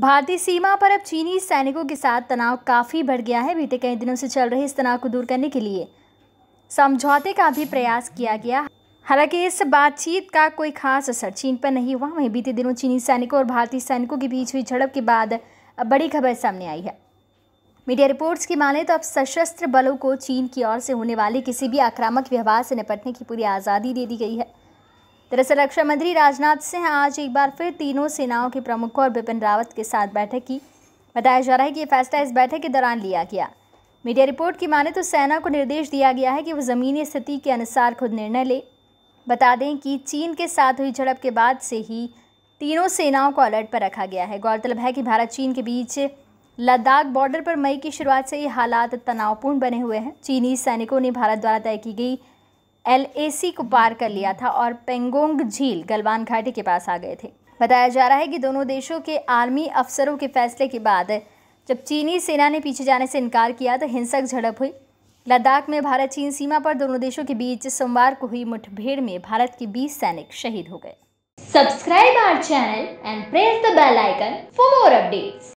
भारतीय सीमा पर अब चीनी सैनिकों के साथ तनाव काफ़ी बढ़ गया है बीते कई दिनों से चल रहे इस तनाव को दूर करने के लिए समझौते का भी प्रयास किया गया हालांकि इस बातचीत का कोई खास असर चीन पर नहीं हुआ वहीं बीते दिनों चीनी सैनिकों और भारतीय सैनिकों के बीच हुई झड़प के बाद बड़ी खबर सामने आई है मीडिया रिपोर्ट्स की माने तो अब सशस्त्र बलों को चीन की ओर से होने वाले किसी भी आक्रामक व्यवहार से निपटने की पूरी आज़ादी दे दी गई है दरअसल रक्षा मंत्री राजनाथ सिंह आज एक बार फिर तीनों सेनाओं के प्रमुखों और बिपिन रावत के साथ बैठक की बताया जा रहा है कि यह फैसला इस बैठक के दौरान लिया गया मीडिया रिपोर्ट की माने तो सेना को निर्देश दिया गया है कि वह ज़मीनी स्थिति के अनुसार खुद निर्णय ले बता दें कि चीन के साथ हुई झड़प के बाद से ही तीनों सेनाओं को अलर्ट पर रखा गया है गौरतलब है कि भारत चीन के बीच लद्दाख बॉर्डर पर मई की शुरुआत से ही हालात तनावपूर्ण बने हुए हैं चीनी सैनिकों ने भारत द्वारा तय की गई एलएसी को पार कर लिया था और पेंगोंग झील गलवान घाटी के पास आ गए थे बताया जा रहा है कि दोनों देशों के आर्मी अफसरों के फैसले के बाद जब चीनी सेना ने पीछे जाने से इनकार किया तो हिंसक झड़प हुई लद्दाख में भारत चीन सीमा पर दोनों देशों के बीच सोमवार को हुई मुठभेड़ में भारत के 20 सैनिक शहीद हो गए subscribe our channel and press the bell icon for more updates.